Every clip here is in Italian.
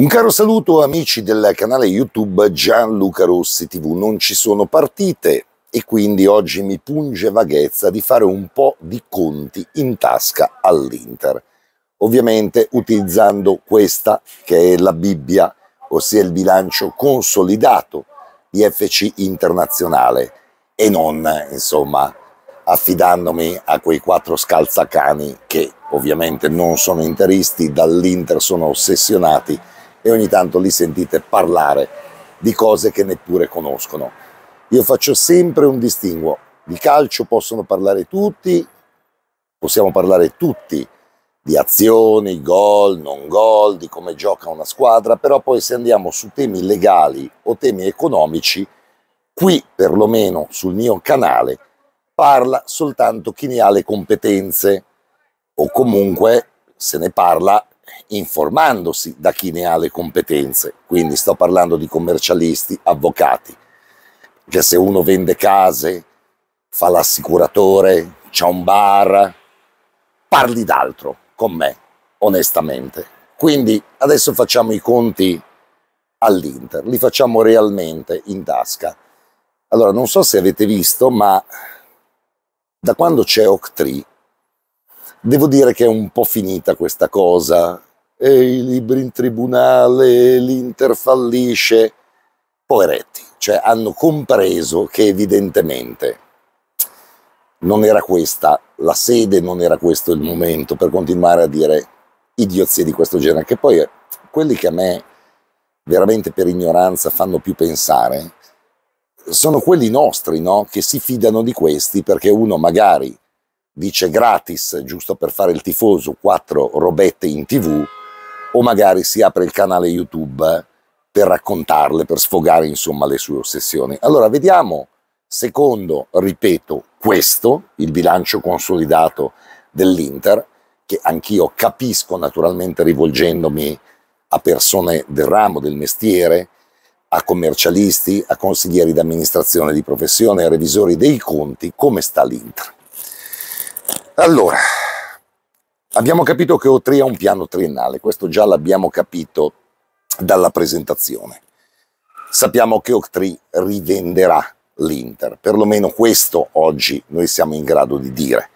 Un caro saluto amici del canale YouTube Gianluca Rossi TV. Non ci sono partite e quindi oggi mi punge vaghezza di fare un po' di conti in tasca all'Inter. Ovviamente utilizzando questa che è la Bibbia, ossia il bilancio consolidato di FC Internazionale e non, insomma, affidandomi a quei quattro scalzacani che ovviamente non sono interisti, dall'Inter sono ossessionati e ogni tanto li sentite parlare di cose che neppure conoscono. Io faccio sempre un distinguo. Di calcio possono parlare tutti, possiamo parlare tutti di azioni, gol, non gol, di come gioca una squadra, però poi se andiamo su temi legali o temi economici, qui perlomeno sul mio canale parla soltanto chi ne ha le competenze o comunque se ne parla informandosi da chi ne ha le competenze, quindi sto parlando di commercialisti, avvocati, che cioè, se uno vende case, fa l'assicuratore, c'è un bar, parli d'altro con me, onestamente. Quindi adesso facciamo i conti all'Inter, li facciamo realmente in tasca. Allora, non so se avete visto, ma da quando c'è Octree Devo dire che è un po' finita questa cosa. E i libri in tribunale, l'Inter fallisce. Poveretti, cioè hanno compreso che evidentemente non era questa la sede, non era questo il momento per continuare a dire idiozie di questo genere, che poi quelli che a me veramente per ignoranza fanno più pensare sono quelli nostri, no? Che si fidano di questi perché uno magari dice gratis, giusto per fare il tifoso, quattro robette in tv, o magari si apre il canale YouTube per raccontarle, per sfogare insomma le sue ossessioni. Allora vediamo, secondo, ripeto, questo, il bilancio consolidato dell'Inter, che anch'io capisco naturalmente rivolgendomi a persone del ramo, del mestiere, a commercialisti, a consiglieri d'amministrazione di professione, a revisori dei conti, come sta l'Inter. Allora, abbiamo capito che o ha un piano triennale, questo già l'abbiamo capito dalla presentazione. Sappiamo che o rivenderà l'Inter, perlomeno questo oggi noi siamo in grado di dire.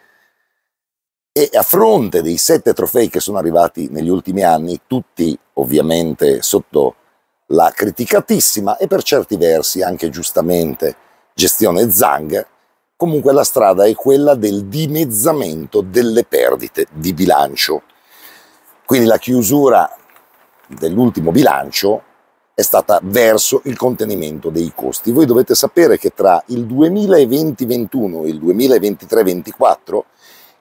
E a fronte dei sette trofei che sono arrivati negli ultimi anni, tutti ovviamente sotto la criticatissima e per certi versi anche giustamente gestione Zang, Comunque la strada è quella del dimezzamento delle perdite di bilancio. Quindi la chiusura dell'ultimo bilancio è stata verso il contenimento dei costi. Voi dovete sapere che tra il 2020-21 e il 2023-24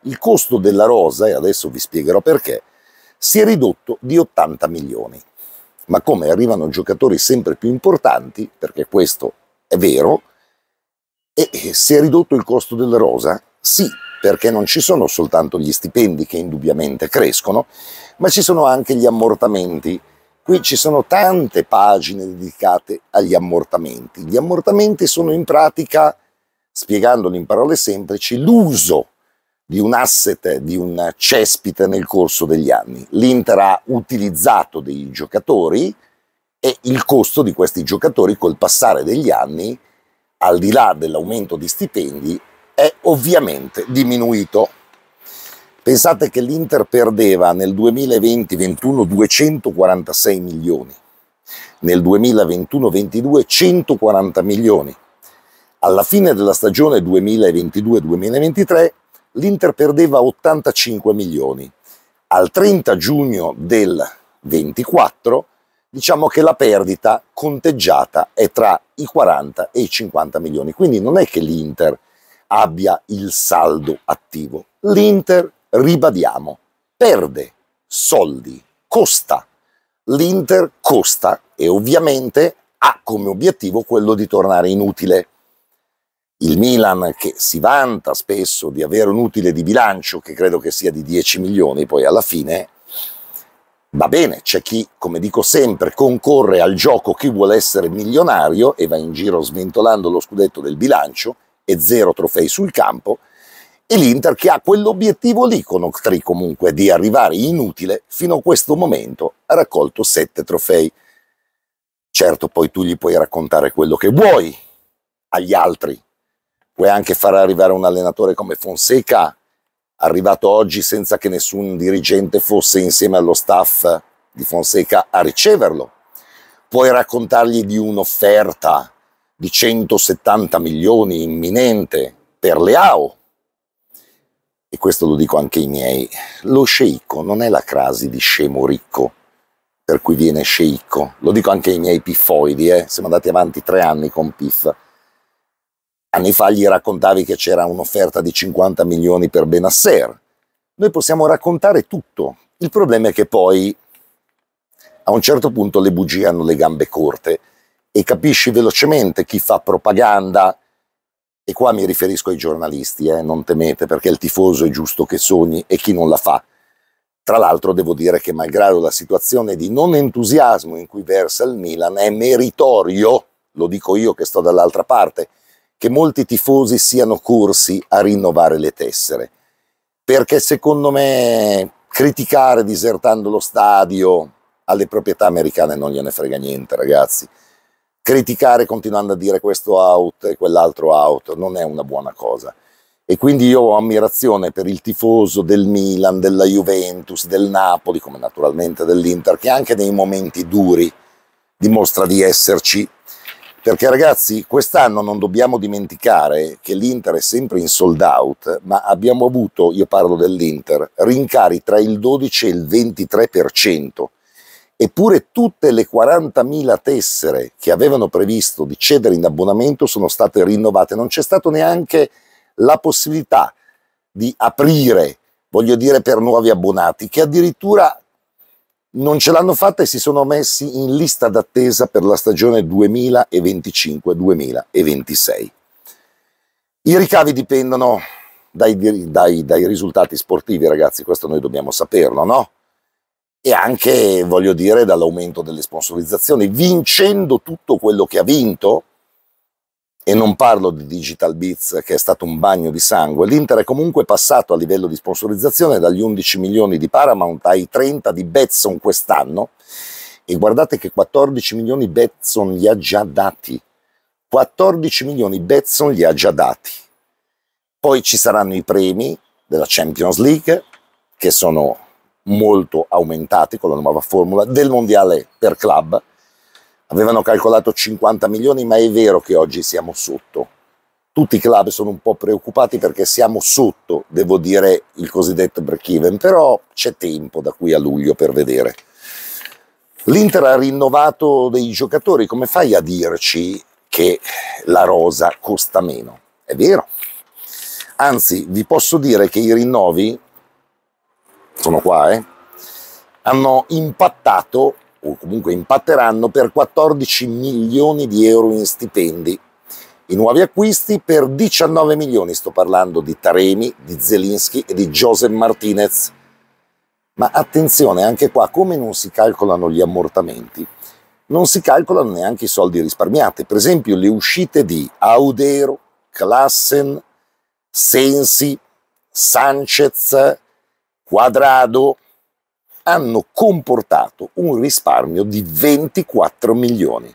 il costo della rosa, e adesso vi spiegherò perché, si è ridotto di 80 milioni. Ma come arrivano giocatori sempre più importanti, perché questo è vero, e eh, si è ridotto il costo della rosa? Sì, perché non ci sono soltanto gli stipendi che indubbiamente crescono, ma ci sono anche gli ammortamenti. Qui ci sono tante pagine dedicate agli ammortamenti. Gli ammortamenti sono in pratica, spiegandoli in parole semplici, l'uso di un asset, di un cespite nel corso degli anni. L'Inter ha utilizzato dei giocatori e il costo di questi giocatori col passare degli anni al di là dell'aumento di stipendi, è ovviamente diminuito. Pensate che l'Inter perdeva nel 2020-21 246 milioni, nel 2021-22 140 milioni. Alla fine della stagione 2022-2023 l'Inter perdeva 85 milioni. Al 30 giugno del 24 diciamo che la perdita conteggiata è tra i 40 e i 50 milioni, quindi non è che l'Inter abbia il saldo attivo. L'Inter, ribadiamo, perde soldi, costa. L'Inter costa e ovviamente ha come obiettivo quello di tornare inutile. Il Milan, che si vanta spesso di avere un utile di bilancio, che credo che sia di 10 milioni, poi alla fine Va bene, c'è chi, come dico sempre, concorre al gioco chi vuole essere milionario e va in giro sventolando lo scudetto del bilancio e zero trofei sul campo, e l'Inter che ha quell'obiettivo lì con Octree comunque di arrivare inutile fino a questo momento ha raccolto sette trofei. Certo, poi tu gli puoi raccontare quello che vuoi agli altri, puoi anche far arrivare un allenatore come Fonseca arrivato oggi senza che nessun dirigente fosse insieme allo staff di Fonseca a riceverlo. Puoi raccontargli di un'offerta di 170 milioni imminente per Leao. E questo lo dico anche ai miei. Lo sceicco non è la crasi di scemo ricco, per cui viene sceicco. Lo dico anche ai miei piffoidi, eh? siamo andati avanti tre anni con pif. Anni fa gli raccontavi che c'era un'offerta di 50 milioni per Benasser. Noi possiamo raccontare tutto. Il problema è che poi a un certo punto le bugie hanno le gambe corte e capisci velocemente chi fa propaganda. E qua mi riferisco ai giornalisti, eh, non temete, perché il tifoso è giusto che sogni e chi non la fa. Tra l'altro devo dire che malgrado la situazione di non entusiasmo in cui versa il Milan è meritorio, lo dico io che sto dall'altra parte, che molti tifosi siano corsi a rinnovare le tessere, perché secondo me criticare disertando lo stadio alle proprietà americane non gliene frega niente, ragazzi. Criticare continuando a dire questo out e quell'altro out non è una buona cosa. E quindi io ho ammirazione per il tifoso del Milan, della Juventus, del Napoli, come naturalmente dell'Inter, che anche nei momenti duri dimostra di esserci perché ragazzi, quest'anno non dobbiamo dimenticare che l'Inter è sempre in sold out, ma abbiamo avuto, io parlo dell'Inter, rincari tra il 12 e il 23%. Eppure tutte le 40.000 tessere che avevano previsto di cedere in abbonamento sono state rinnovate, non c'è stata neanche la possibilità di aprire, voglio dire, per nuovi abbonati, che addirittura non ce l'hanno fatta e si sono messi in lista d'attesa per la stagione 2025-2026. I ricavi dipendono dai, dai, dai, risultati sportivi, ragazzi, questo noi dobbiamo saperlo, no? E anche, voglio dire, dall'aumento delle sponsorizzazioni. Vincendo tutto quello che ha vinto, e non parlo di Digital Beats che è stato un bagno di sangue, l'Inter è comunque passato a livello di sponsorizzazione dagli 11 milioni di Paramount ai 30 di Betson quest'anno e guardate che 14 milioni Betson gli ha già dati, 14 milioni Betson gli ha già dati. Poi ci saranno i premi della Champions League che sono molto aumentati con la nuova formula del Mondiale per club avevano calcolato 50 milioni, ma è vero che oggi siamo sotto. Tutti i club sono un po' preoccupati perché siamo sotto, devo dire, il cosiddetto break-even, però c'è tempo da qui a luglio per vedere. L'Inter ha rinnovato dei giocatori, come fai a dirci che la rosa costa meno? È vero. Anzi, vi posso dire che i rinnovi, sono qua, eh, hanno impattato o comunque impatteranno per 14 milioni di euro in stipendi. I nuovi acquisti per 19 milioni, sto parlando di Taremi, di Zelinski e di Joseph Martinez. Ma attenzione, anche qua come non si calcolano gli ammortamenti, non si calcolano neanche i soldi risparmiati. Per esempio le uscite di Audero, Klassen, Sensi, Sanchez, Quadrado, hanno comportato un risparmio di 24 milioni.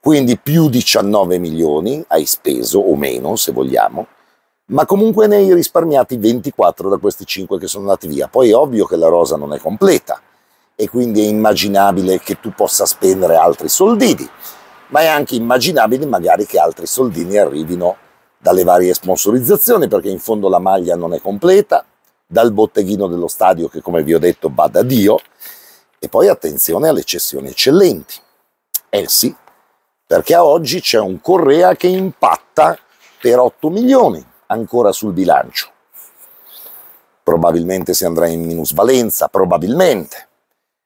Quindi più 19 milioni hai speso o meno, se vogliamo, ma comunque ne hai risparmiati 24 da questi 5 che sono andati via. Poi è ovvio che la rosa non è completa e quindi è immaginabile che tu possa spendere altri soldini, ma è anche immaginabile magari che altri soldini arrivino dalle varie sponsorizzazioni perché in fondo la maglia non è completa, dal botteghino dello stadio che come vi ho detto bada Dio e poi attenzione alle cessioni eccellenti. Eh sì, perché a oggi c'è un Correa che impatta per 8 milioni ancora sul bilancio. Probabilmente si andrà in minusvalenza, probabilmente.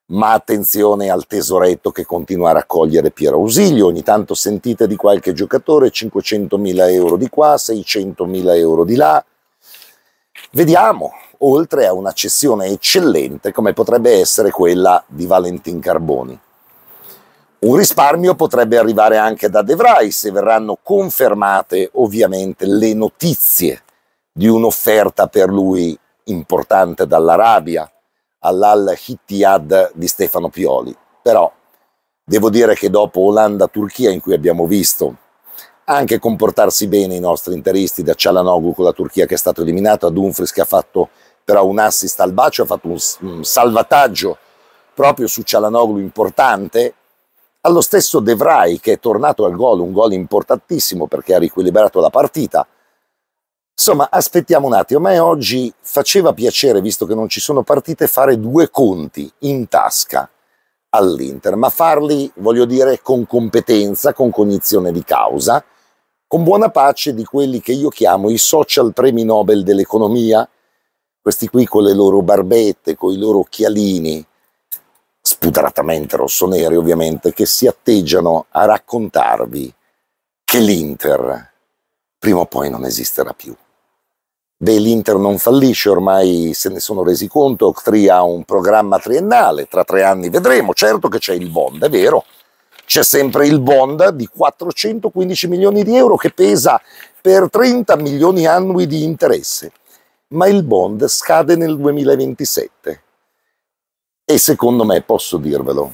Ma attenzione al tesoretto che continua a raccogliere Piero Ausilio. Ogni tanto sentite di qualche giocatore 500.000 euro di qua, 600.000 euro di là. Vediamo, oltre a una cessione eccellente come potrebbe essere quella di Valentin Carboni. Un risparmio potrebbe arrivare anche da De Vrij se verranno confermate ovviamente le notizie di un'offerta per lui importante dall'Arabia all'Al Hittiyad di Stefano Pioli. Però devo dire che dopo Olanda-Turchia in cui abbiamo visto anche comportarsi bene i nostri interisti da Cialanoglu con la Turchia che è stato eliminato, a Dumfries che ha fatto però un assist al bacio, ha fatto un, un salvataggio proprio su Cialanoglu importante, allo stesso De Vrij che è tornato al gol, un gol importantissimo perché ha riequilibrato la partita. Insomma, aspettiamo un attimo, a me oggi faceva piacere, visto che non ci sono partite, fare due conti in tasca all'Inter, ma farli, voglio dire, con competenza, con cognizione di causa, con buona pace di quelli che io chiamo i social premi Nobel dell'economia, questi qui con le loro barbette, con i loro occhialini, spudoratamente rossoneri ovviamente, che si atteggiano a raccontarvi che l'Inter prima o poi non esisterà più. Beh, l'Inter non fallisce, ormai se ne sono resi conto, Tri ha un programma triennale, tra tre anni vedremo, certo che c'è il bond, è vero, c'è sempre il bond di 415 milioni di euro che pesa per 30 milioni annui di interesse ma il bond scade nel 2027. E secondo me, posso dirvelo,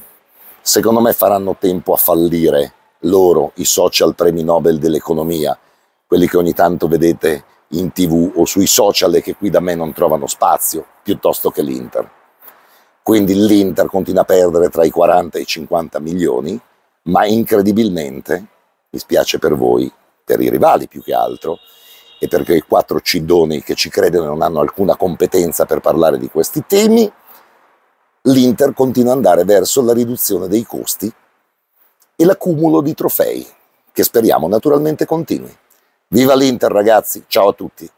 secondo me faranno tempo a fallire loro, i social premi Nobel dell'economia, quelli che ogni tanto vedete in tv o sui social e che qui da me non trovano spazio, piuttosto che l'Inter. Quindi l'Inter continua a perdere tra i 40 e i 50 milioni, ma incredibilmente, mi spiace per voi, per i rivali più che altro, e perché i quattro cidoni che ci credono e non hanno alcuna competenza per parlare di questi temi, l'Inter continua ad andare verso la riduzione dei costi e l'accumulo di trofei, che speriamo naturalmente continui. Viva l'Inter ragazzi, ciao a tutti!